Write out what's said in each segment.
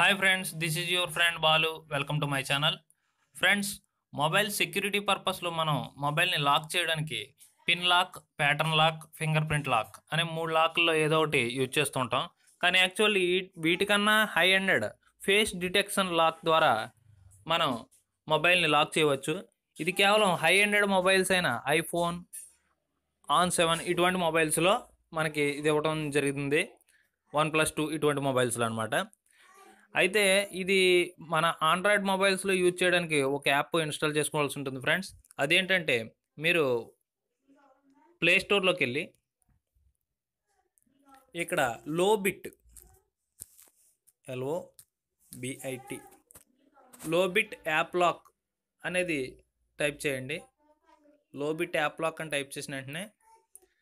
hi friends this is your friend Balu welcome to my channel friends mobile security పర్పస్లో మనం మొబైల్ని lock చేయడానికి pin lock pattern lock finger print lock అనే మూడు లాక్ల్లో ఏదో ఒకటి యూజ్ చేస్తుంటాం కానీ యాక్చువల్లీ వీటికన్నా high hundred face detection lock ద్వారా మనం మొబైల్ని లాక్ చేయవచ్చు ఇది కేవలం హై హండ్రెడ్ మొబైల్స్ అయిన ఐఫోన్ ఆన్ సెవెన్ ఇటువంటి మొబైల్స్లో మనకి ఇది ఇవ్వడం జరిగింది వన్ ప్లస్ టూ ఇటువంటి మొబైల్స్లో అనమాట అయితే ఇది మన ఆండ్రాయిడ్ మొబైల్స్లో యూజ్ చేయడానికి ఒక యాప్ ఇన్స్టాల్ చేసుకోవాల్సి ఉంటుంది ఫ్రెండ్స్ అదేంటంటే మీరు ప్లే స్టోర్లోకి వెళ్ళి ఇక్కడ low bit LO BIT low bit app lock అనేది టైప్ చేయండి లో బిట్ యాప్ లాక్ అని టైప్ చేసిన వెంటనే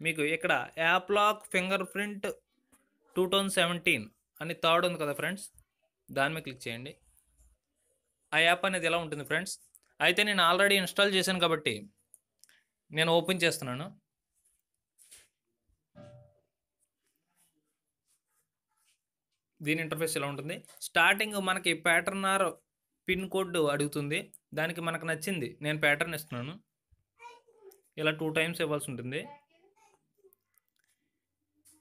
మీకు ఇక్కడ app lock finger print two thousand seventeen అని థర్డ్ ఉంది కదా ఫ్రెండ్స్ దాని మీద క్లిక్ చేయండి ఆ యాప్ అనేది ఎలా ఉంటుంది ఫ్రెండ్స్ అయితే నేను ఆల్రెడీ ఇన్స్టాల్ చేశాను కాబట్టి నేను ఓపెన్ చేస్తున్నాను దీని ఇంటర్ఫేస్ ఎలా ఉంటుంది స్టార్టింగ్ మనకి ప్యాటర్న్ ఆర్ పిన్ కోడ్ అడుగుతుంది దానికి మనకు నచ్చింది నేను ప్యాటర్న్ ఇస్తున్నాను ఇలా టూ టైమ్స్ ఇవ్వాల్సి ఉంటుంది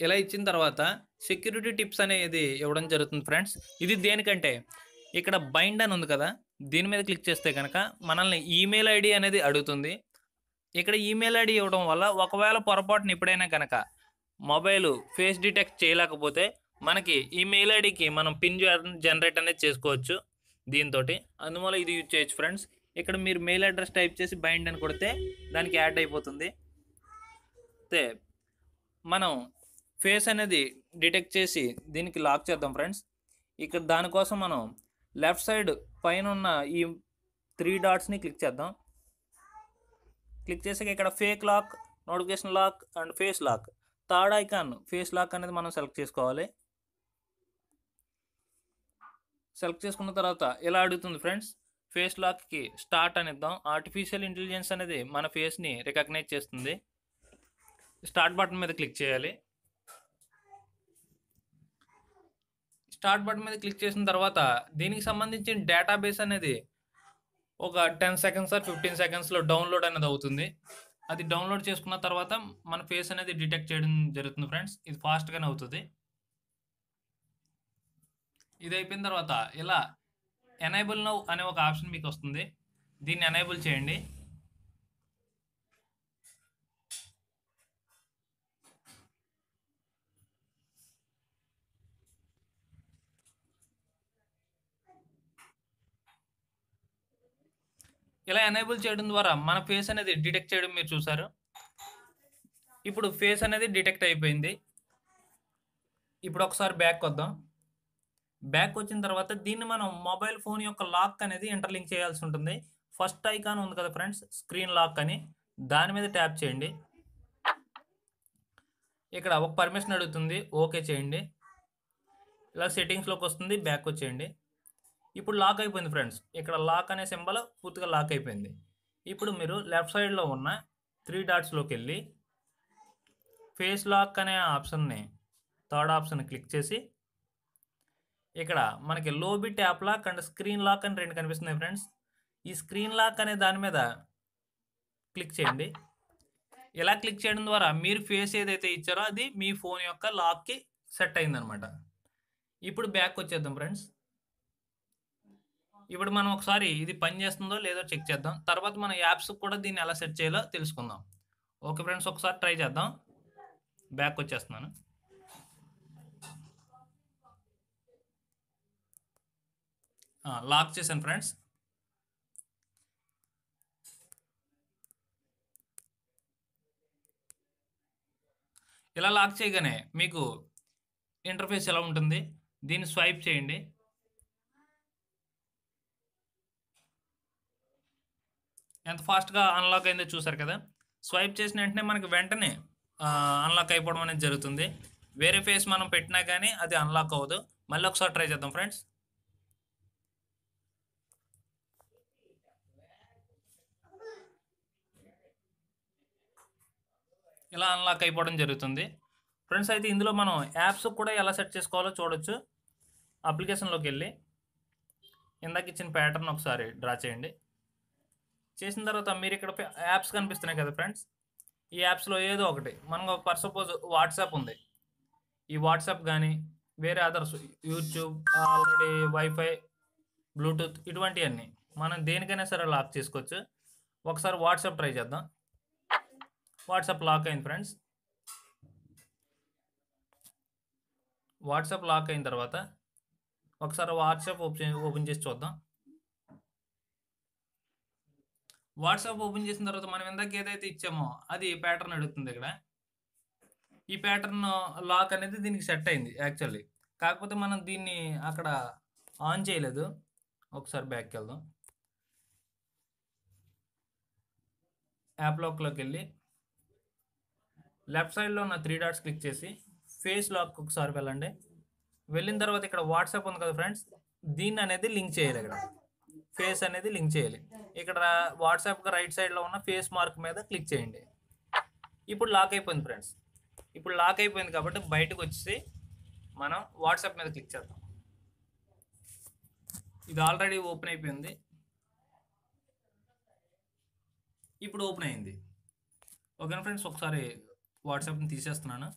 ఇలా ఇచ్చిన తర్వాత సెక్యూరిటీ టిప్స్ అనేది ఇవ్వడం జరుగుతుంది ఫ్రెండ్స్ ఇది దేనికంటే ఇక్కడ బైండ్ అని ఉంది కదా దీని మీద క్లిక్ చేస్తే కనుక మనల్ని ఈమెయిల్ ఐడి అనేది అడుగుతుంది ఇక్కడ ఈమెయిల్ ఐడి ఇవ్వడం వల్ల ఒకవేళ పొరపాటున ఎప్పుడైనా కనుక మొబైల్ ఫేస్ డిటెక్ట్ చేయలేకపోతే మనకి ఈమెయిల్ ఐడికి మనం పిన్ జనరేట్ అనేది చేసుకోవచ్చు దీంతో అందువల్ల ఇది యూజ్ చేయొచ్చు ఫ్రెండ్స్ ఇక్కడ మీరు మెయిల్ అడ్రస్ టైప్ చేసి బైండ్ అని కొడితే దానికి యాడ్ అయిపోతుంది అయితే మనం ఫేస్ అనేది డిటెక్ట్ చేసి దీనికి లాక్ చేద్దాం ఫ్రెండ్స్ ఇక్కడ దానికోసం మనం లెఫ్ట్ సైడ్ పైన ఉన్న ఈ త్రీ డాట్స్ని క్లిక్ చేద్దాం క్లిక్ చేసాక ఇక్కడ fake lock notification lock and face lock third icon face lock అనేది మనం సెలెక్ట్ చేసుకోవాలి సెలెక్ట్ చేసుకున్న తర్వాత ఇలా అడుగుతుంది ఫ్రెండ్స్ ఫేస్ లాక్కి స్టార్ట్ అనిద్దాం ఆర్టిఫిషియల్ ఇంటెలిజెన్స్ అనేది మన ఫేస్ని రికగ్నైజ్ చేస్తుంది స్టార్ట్ బటన్ మీద క్లిక్ చేయాలి స్టార్ట్ బటన్ మీద క్లిక్ చేసిన తర్వాత దీనికి సంబంధించిన డేటాబేస్ అనేది ఒక టెన్ సెకండ్స్ ఆర్ ఫిఫ్టీన్ సెకండ్స్లో డౌన్లోడ్ అనేది అవుతుంది అది డౌన్లోడ్ చేసుకున్న తర్వాత మన ఫేస్ అనేది డిటెక్ట్ చేయడం జరుగుతుంది ఫ్రెండ్స్ ఇది ఫాస్ట్గానే అవుతుంది ఇది అయిపోయిన తర్వాత ఇలా ఎనైబుల్ నౌ అనే ఒక ఆప్షన్ మీకు వస్తుంది దీన్ని ఎనేబుల్ చేయండి ఇలా ఎనేబుల్ చేయడం ద్వారా మన ఫేస్ అనేది డిటెక్ట్ చేయడం మీరు చూసారు ఇప్పుడు ఫేస్ అనేది డిటెక్ట్ అయిపోయింది ఇప్పుడు ఒకసారి బ్యాక్ వద్దాం బ్యాక్ వచ్చిన తర్వాత దీన్ని మనం మొబైల్ ఫోన్ యొక్క లాక్ అనేది ఇంటర్లింక్ చేయాల్సి ఉంటుంది ఫస్ట్ ఐకాన్ ఉంది కదా ఫ్రెండ్స్ స్క్రీన్ లాక్ అని దాని మీద ట్యాప్ చేయండి ఇక్కడ ఒక పర్మిషన్ అడుగుతుంది ఓకే చేయండి ఇలా సెట్టింగ్స్లోకి వస్తుంది బ్యాక్ వచ్చేయండి ఇప్పుడు లాక్ అయిపోయింది ఫ్రెండ్స్ ఇక్కడ లాక్ అనే సింబల్ పూర్తిగా లాక్ అయిపోయింది ఇప్పుడు మీరు లెఫ్ట్ సైడ్లో ఉన్న త్రీ డాట్స్లోకి వెళ్ళి ఫేస్ లాక్ అనే ఆప్షన్ని థర్డ్ ఆప్షన్ క్లిక్ చేసి ఇక్కడ మనకి low bit app lock and screen lock అని రెండు కనిపిస్తున్నాయి ఫ్రెండ్స్ ఈ స్క్రీన్ లాక్ అనే దాని మీద క్లిక్ చేయండి ఇలా క్లిక్ చేయడం ద్వారా మీరు ఫేస్ ఏదైతే ఇచ్చారో అది మీ ఫోన్ యొక్క లాక్కి సెట్ అయిందనమాట ఇప్పుడు బ్యాక్ వచ్చేద్దాం ఫ్రెండ్స్ ఇప్పుడు మనం ఒకసారి ఇది పని చేస్తుందో లేదో చెక్ చేద్దాం తర్వాత మన యాప్స్ కూడా దీన్ని ఎలా సెట్ చేయాలో తెలుసుకుందాం ఓకే ఫ్రెండ్స్ ఒకసారి ట్రై చేద్దాం బ్యాక్ వచ్చేస్తున్నాను లాక్ చేశాను ఫ్రెండ్స్ ఇలా లాక్ చేయగానే మీకు ఇంటర్ఫేస్ ఎలా ఉంటుంది దీన్ని స్వైప్ చేయండి ఎంత ఫాస్ట్గా అన్లాక్ అయిందో చూసారు కదా స్వైప్ చేసిన వెంటనే మనకి వెంటనే అన్లాక్ అయిపోవడం అనేది జరుగుతుంది వేరే ఫేస్ మనం పెట్టినా కానీ అది అన్లాక్ అవ్వదు మళ్ళీ ఒకసారి ట్రై చేద్దాం ఫ్రెండ్స్ ఇలా అన్లాక్ అయిపోవడం జరుగుతుంది ఫ్రెండ్స్ అయితే ఇందులో మనం యాప్స్ కూడా ఎలా సెట్ చేసుకోవాలో చూడొచ్చు అప్లికేషన్లోకి వెళ్ళి ఇందాక ఇచ్చిన ప్యాటర్న్ ఒకసారి డ్రా చేయండి చేసిన తర్వాత మీరు ఇక్కడ యాప్స్ కనిపిస్తున్నాయి కదా ఫ్రెండ్స్ ఈ యాప్స్లో ఏదో ఒకటి ఒక ఫర్ సపోజ్ వాట్సాప్ ఉంది ఈ వాట్సాప్ కానీ వేరే others YouTube already WiFi Bluetooth ఇటువంటివన్నీ మనం దేనికైనా సరే లాక్ చేసుకోవచ్చు ఒకసారి వాట్సాప్ ట్రై చేద్దాం వాట్సాప్ లాక్ అయింది ఫ్రెండ్స్ వాట్సాప్ లాక్ అయిన తర్వాత ఒకసారి వాట్సాప్ ఓపెన్ ఓపెన్ చేసి చూద్దాం వాట్సాప్ ఓపెన్ చేసిన తర్వాత మనం ఇందాక ఏదైతే ఇచ్చామో అది ప్యాటర్న్ అడుగుతుంది ఇక్కడ ఈ ప్యాటర్న్ లాక్ అనేది దీనికి సెట్ అయింది యాక్చువల్లీ కాకపోతే మనం దీన్ని అక్కడ ఆన్ చేయలేదు ఒకసారి బ్యాక్కి వెళ్దాం యాప్ లాక్లోకి వెళ్ళి లెఫ్ట్ సైడ్లో ఉన్న త్రీ డాట్స్ క్లిక్ చేసి ఫేస్ లాక్ ఒకసారి వెళ్ళండి వెళ్ళిన తర్వాత ఇక్కడ వాట్సాప్ ఉంది కదా ఫ్రెండ్స్ దీన్ని అనేది లింక్ చేయాలి ఇక్కడ ఫేస్ అనేది లింక్ చేయాలి ఇక్కడ వాట్సాప్కి రైట్ సైడ్లో ఉన్న ఫేస్ మార్క్ మీద క్లిక్ చేయండి ఇప్పుడు లాక్ అయిపోయింది ఫ్రెండ్స్ ఇప్పుడు లాక్ అయిపోయింది కాబట్టి బయటకు వచ్చేసి మనం వాట్సాప్ మీద క్లిక్ చేద్దాం ఇది ఆల్రెడీ ఓపెన్ అయిపోయింది ఇప్పుడు ఓపెన్ అయింది ఓకేనా ఫ్రెండ్స్ ఒకసారి వాట్సాప్ని తీసేస్తున్నాను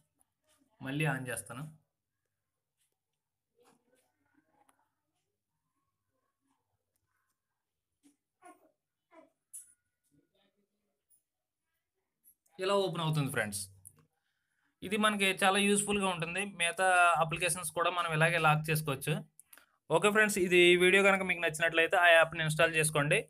మళ్ళీ ఆన్ చేస్తాను ఇలా ఓపెన్ అవుతుంది ఫ్రెండ్స్ ఇది మనకి చాలా యూస్ఫుల్గా ఉంటుంది మిగతా అప్లికేషన్స్ కూడా మనం ఇలాగే లాక్ చేసుకోవచ్చు ఓకే ఫ్రెండ్స్ ఇది వీడియో కనుక మీకు నచ్చినట్లయితే ఆ యాప్ని ఇన్స్టాల్ చేసుకోండి